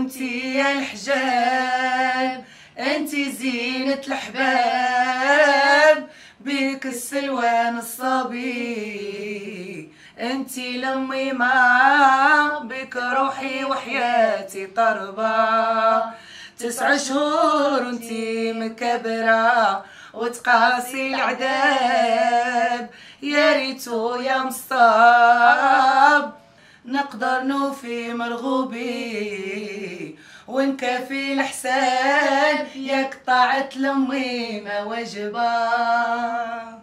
وانتي يا الحجاب انتي زينة الحباب بيك السلوان الصبي انتي لمي ما بك روحي وحياتي طربة تسع شهور وانتي مكبرة وتقاسي العذاب يا ريتو يا مصاب نقدر نوفي مرغوبي ونكفي الحسان يقطعت طاعت لامي ما وجبه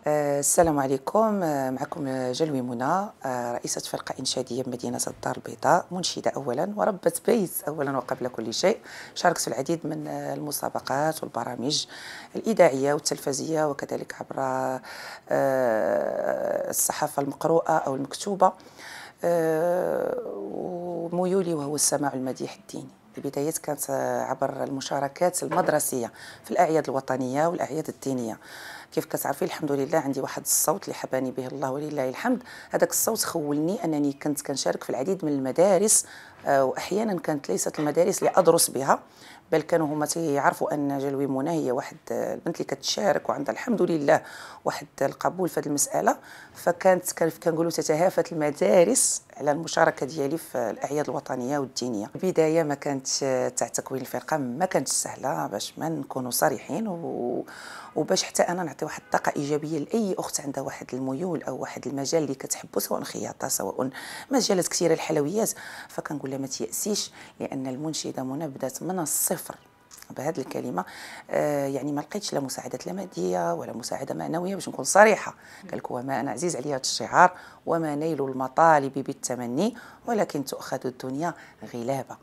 آه، السلام عليكم آه، معكم آه، جلوي منى رئيسة فرقة إنشادية بمدينة الدار البيضاء منشدة أولا وربة بيت أولا وقبل كل شيء شاركت في العديد من المسابقات والبرامج الإذاعية والتلفزية وكذلك عبر الصحافة المقروءة أو المكتوبة آه، وميولي وهو السماع المديح الديني البدايات كانت عبر المشاركات المدرسية في الأعياد الوطنية والأعياد الدينية كيف كتعرفي الحمد لله عندي واحد الصوت اللي حباني به الله ولله الحمد هذاك الصوت خولني انني كنت كنشارك في العديد من المدارس آه، واحيانا كانت ليست المدارس اللي ادرس بها بل كانوا هما تيعرفوا ان جلوي منى هي واحد آه، البنت اللي كتشارك وعندها الحمد لله واحد القبول في هذه المساله فكانت كنقولوا تتهافت المدارس على المشاركه ديالي في الاعياد الوطنيه والدينيه البدايه ما كانت آه، تاع تكوين الفرقه ما كانتش سهله باش ما نكونوا صريحين وباش حتى انا كتعطي واحد الطاقه ايجابيه لاي اخت عندها واحد الميول او واحد المجال اللي كتحبو سواء خياطه سواء مجالات كثيره الحلويات فكنقول لها ما تيأسيش لان المنشده منى بدات من الصفر بهذه الكلمه آه يعني ما لقيتش لا مساعدات لا ماديه ولا مساعده معنويه باش نكون صريحه قال لك وما انا عزيز عليا هذا الشعار وما نيل المطالب بالتمني ولكن تؤخذ الدنيا غلابه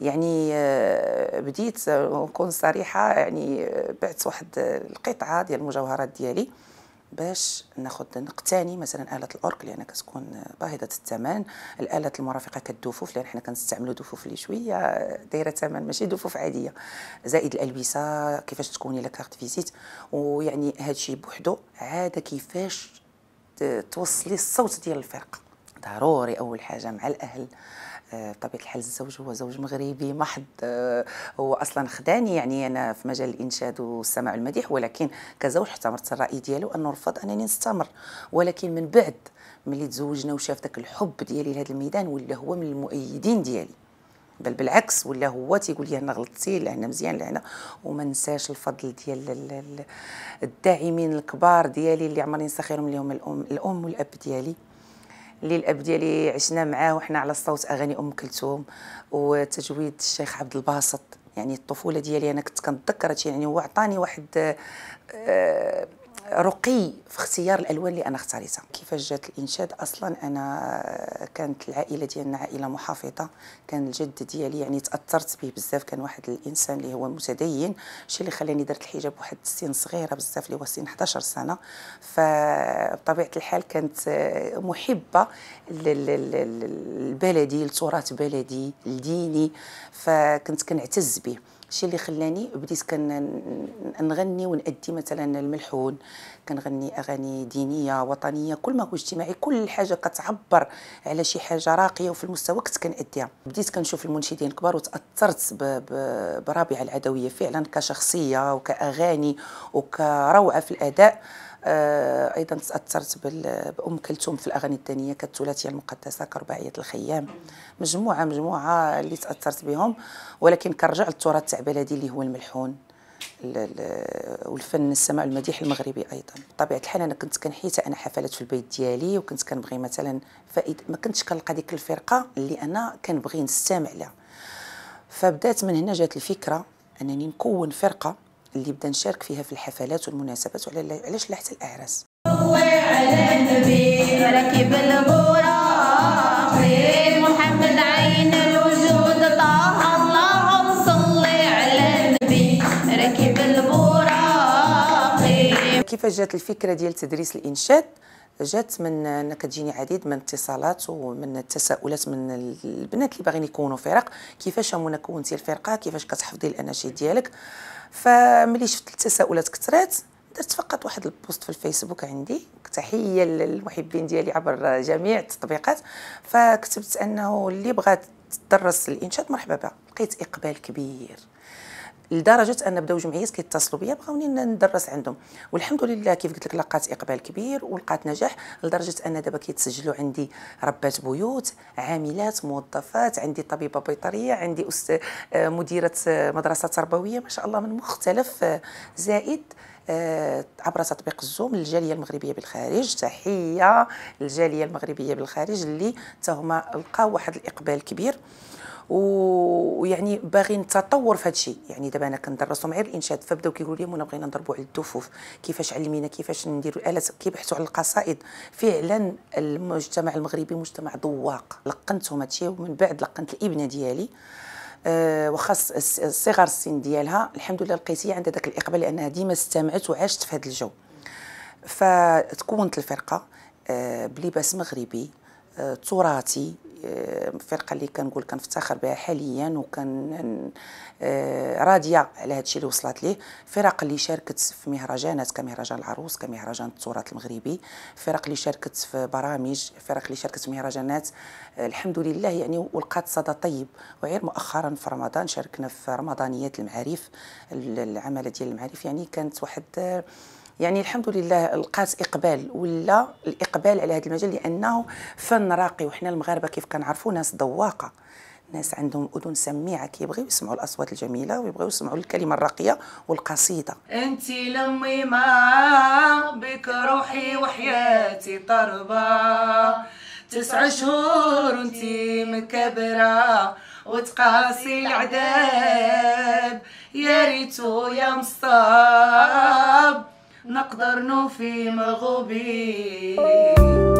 يعني آه بديت نكون صريحه يعني بعت واحد القطعه ديال المجوهرات ديالي باش ناخد نقتني مثلا اله الاورك لان كتكون باهظه الثمن الاله المرافقه كالدفوف لان حنا كنستعملوا دفوف اللي شويه دايره ثمن ماشي دفوف عاديه زائد الالبسه كيفاش تكوني لا كارت فيزيت ويعني هذا الشيء بوحدو عاده كيفاش توصلي الصوت ديال الفرقه ضروري اول حاجه مع الاهل بطبيعه آه، الحال الزوج هو زوج مغربي محض آه، هو اصلا خداني يعني انا في مجال الانشاد والسماع والمديح ولكن كزوج احتمرت الراي ديالو انه رفض انني نستمر ولكن من بعد ملي تزوجنا وشاف داك الحب ديالي لهذا الميدان ولا هو من المؤيدين ديالي بل بالعكس ولا هو تيقول لي انا غلطتي لهنا مزيان لهنا وما ننساش الفضل ديال الداعمين الكبار ديالي اللي عمرني نسخرهم لهم الام الام والاب ديالي اللي الاب ديالي عشنا معاه وحنا على صوت اغاني ام كلثوم وتجويد الشيخ عبد الباسط يعني الطفوله ديالي انا كنت كنتذكر يعني هو عطاني واحد آه رقي في اختيار الالوان اللي انا اختاريتها كيفاش جات الانشاد اصلا انا كانت العائله ديالنا عائله محافظه كان الجد ديالي يعني تاثرت به بزاف كان واحد الانسان اللي هو متدين الشيء اللي خلاني درت الحجاب واحد السن صغيره بزاف اللي هو سن 11 سنه فبطبيعه الحال كانت محبه للبلدي لتراث بلدي لديني فكنت كنعتز به الشيء اللي خلاني بديت كنغني ونأدي مثلا الملحون كنغني اغاني دينيه وطنيه كل ما هو اجتماعي كل حاجه كتعبر على شي حاجه راقيه وفي المستوى كنت كنأديها بديت كنشوف المنشدين الكبار وتاثرت برابعه العدويه فعلا كشخصيه وكاغاني وكروعه في الاداء آه، ايضا تاثرت بام كلثوم في الاغاني الدنيه كالثلاثيه المقدسه كرباعيه الخيام مجموعه مجموعه اللي تاثرت بهم ولكن كنرجع للتراث تاع بلدي اللي هو الملحون والفن السماع المديح المغربي ايضا بطبيعه الحال انا كنت كنحيت انا حفلات في البيت ديالي وكنت كنبغي مثلا فائد ما كنتش كنلقى ديك الفرقه اللي انا كنبغي نستمع لها فبدات من هنا جات الفكره انني نكون فرقه اللي بدا نشارك فيها في الحفلات والمناسبات وعلى علاش لحت الاعراس على النبي راكب محمد عين طه اللهم على النبي راكب كيف جات الفكره ديال تدريس الانشاد جات من انا كتجيني عديد من اتصالات ومن التساؤلات من البنات اللي باغيين يكونوا فرق كيفاش منى كونتي الفرقه كيفاش كتحفظي الاناشيد ديالك فملي شفت التساؤلات كثرات درت فقط واحد البوست في الفيسبوك عندي تحيه للمحبين ديالي عبر جميع التطبيقات فكتبت انه اللي بغات تدرس الانشاد مرحبا بها لقيت اقبال كبير لدرجه ان بداو جمعيات كيتصلوا بيا بغاوني ندرس عندهم والحمد لله كيف قلت لك لقات اقبال كبير ولقات نجاح لدرجه ان دابا كيتسجلوا عندي ربات بيوت عاملات موظفات عندي طبيبه بيطريه عندي أست... آه، مديره آه، مدرسه تربويه ما شاء الله من مختلف آه، زائد عبر تطبيق الزوم للجاليه المغربيه بالخارج تحيه للجاليه المغربيه بالخارج اللي تهما لقاو واحد الاقبال كبير ويعني باغين التطور في هذا الشيء يعني دابا انا كندرسهم غير الانشاد فبداو كيقولوا لي منى بغينا نضربوا على الدفوف كيفاش علمينا كيفاش نديروا الالات كيبحثوا على القصائد فعلا المجتمع المغربي مجتمع ذواق لقنتهم هذا الشيء ومن بعد لقنت الابنه ديالي آه، وخاص صغر السن ديالها الحمد لله هي عندها ذاك الاقبال لانها ديما استمعت وعاشت في هذا الجو فتكونت الفرقه آه، بلباس مغربي آه، تراثي الفرقه اللي كنقول كنفتخر بها حاليا وكان آه، راضيه على هذا الشيء اللي وصلت ليه فرق اللي شاركت في مهرجانات كمهرجان العروس كمهرجان التراث المغربي فرق اللي شاركت في برامج فرق اللي شاركت في مهرجانات الحمد لله يعني ولقات صدى طيب وغير مؤخرا في رمضان شاركنا في رمضانيات المعارف العمله ديال المعارف يعني كانت واحد يعني الحمد لله لقات اقبال ولا الاقبال على هذا المجال لانه فن راقي وحنا المغاربه كيف كنعرفوا ناس ذواقه ناس عندهم اذن سميعه كيبغيو يسمعوا الاصوات الجميله ويبغيو يسمعوا الكلمه الراقيه والقصيده انت لمي ما بك روحي وحياتي طربه تسع شهور وانت مكبره وتقاسي العذاب يا ريتو يا مصاب نقدر نوفي مغوبين